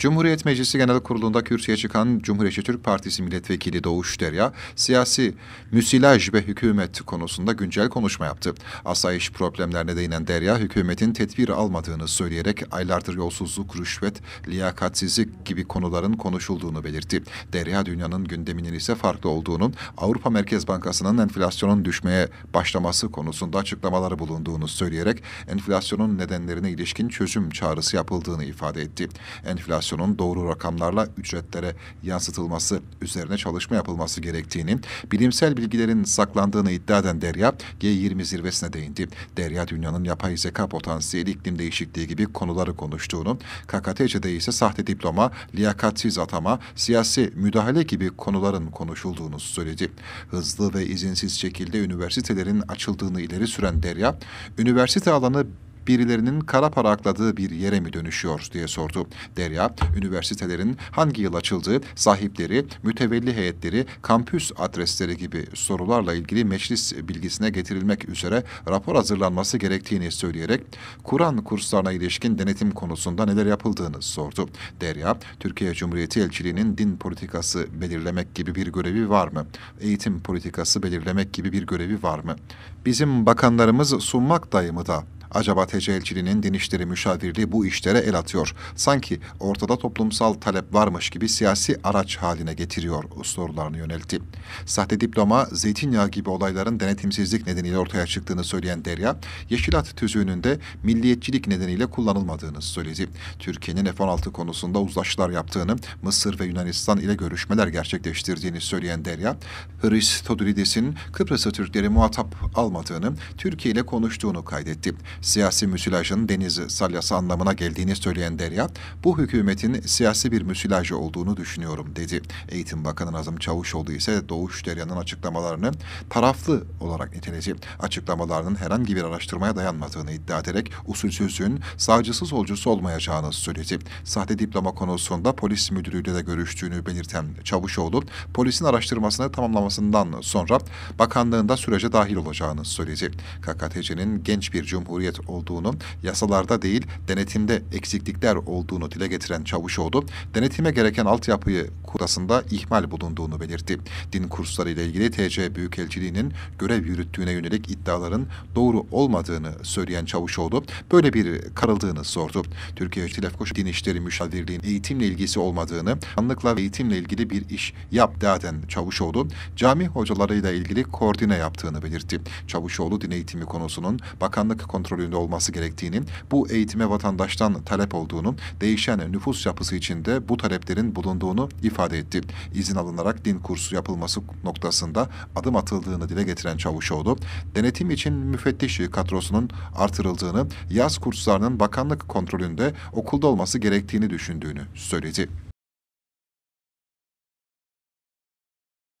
Cumhuriyet Meclisi Genel Kurulu'nda kürsüye çıkan Cumhuriyetçi Türk Partisi Milletvekili Doğuş Derya, siyasi müsilaj ve hükümet konusunda güncel konuşma yaptı. Asayiş problemlerine değinen Derya, hükümetin tedbir almadığını söyleyerek aylardır yolsuzluk, rüşvet, liyakatsizlik gibi konuların konuşulduğunu belirtti. Derya, dünyanın gündeminin ise farklı olduğunun, Avrupa Merkez Bankası'nın enflasyonun düşmeye başlaması konusunda açıklamaları bulunduğunu söyleyerek, enflasyonun nedenlerine ilişkin çözüm çağrısı yapıldığını ifade etti. Enflasyon enflasyonun doğru rakamlarla ücretlere yansıtılması üzerine çalışma yapılması gerektiğini, bilimsel bilgilerin saklandığını iddia eden Derya, G20 zirvesine değindi. Derya dünyanın yapay zeka potansiyeli iklim değişikliği gibi konuları konuştuğunu, KKTC'de ise sahte diploma, liyakatsiz atama, siyasi müdahale gibi konuların konuşulduğunu söyledi. Hızlı ve izinsiz şekilde üniversitelerin açıldığını ileri süren Derya, üniversite alanı birilerinin kara para akladığı bir yere mi dönüşüyor diye sordu. Derya, üniversitelerin hangi yıl açıldığı, sahipleri, mütevelli heyetleri, kampüs adresleri gibi sorularla ilgili meclis bilgisine getirilmek üzere rapor hazırlanması gerektiğini söyleyerek Kur'an kurslarına ilişkin denetim konusunda neler yapıldığını sordu. Derya, Türkiye Cumhuriyeti Elçiliği'nin din politikası belirlemek gibi bir görevi var mı? Eğitim politikası belirlemek gibi bir görevi var mı? Bizim bakanlarımız sunmak dayımı da Acaba tecelcilinin dinişleri müşavirliği bu işlere el atıyor. Sanki ortada toplumsal talep varmış gibi siyasi araç haline getiriyor sorularını yöneltti. Sahte diploma, zeytinyağı gibi olayların denetimsizlik nedeniyle ortaya çıktığını söyleyen Derya, Yeşilat tüzüğünün de milliyetçilik nedeniyle kullanılmadığını söyledi. Türkiye'nin F-16 konusunda uzlaşılar yaptığını, Mısır ve Yunanistan ile görüşmeler gerçekleştirdiğini söyleyen Derya, Hristo Todulidis'in Kıbrıs Türkleri muhatap almadığını, Türkiye ile konuştuğunu kaydetti siyasi müsilajın denizi salyası anlamına geldiğini söyleyen Derya, bu hükümetin siyasi bir müsilajı olduğunu düşünüyorum dedi. Eğitim Bakanı Nazım Çavuşoğlu ise Doğuş Derya'nın açıklamalarını taraflı olarak niteledi. Açıklamalarının herhangi bir araştırmaya dayanmadığını iddia ederek usulsüzün sağcısı solcusu olmayacağını söyledi. Sahte diploma konusunda polis müdürüyle de görüştüğünü belirten Çavuşoğlu, polisin araştırmasını tamamlamasından sonra bakanlığında sürece dahil olacağını söyledi. KKTC'nin genç bir cumhuriyet mağduriyet olduğunu, yasalarda değil denetimde eksiklikler olduğunu dile getiren Çavuşoğlu, denetime gereken altyapıyı kurasında ihmal bulunduğunu belirtti. Din kursları ile ilgili TC Büyükelçiliği'nin görev yürüttüğüne yönelik iddiaların doğru olmadığını söyleyen Çavuşoğlu, böyle bir karıldığını sordu. Türkiye Tilefkoş Din İşleri Müşavirliği'nin eğitimle ilgisi olmadığını, anlıkla eğitimle ilgili bir iş yap daden Çavuşoğlu, cami hocalarıyla ilgili koordine yaptığını belirtti. Çavuşoğlu din eğitimi konusunun bakanlık kontrol kontrolünde olması gerektiğini, bu eğitime vatandaştan talep olduğunu, değişen nüfus yapısı içinde bu taleplerin bulunduğunu ifade etti. İzin alınarak din kursu yapılması noktasında adım atıldığını dile getiren Çavuşoğlu, denetim için müfettiş kadrosunun artırıldığını, yaz kurslarının bakanlık kontrolünde okulda olması gerektiğini düşündüğünü söyledi.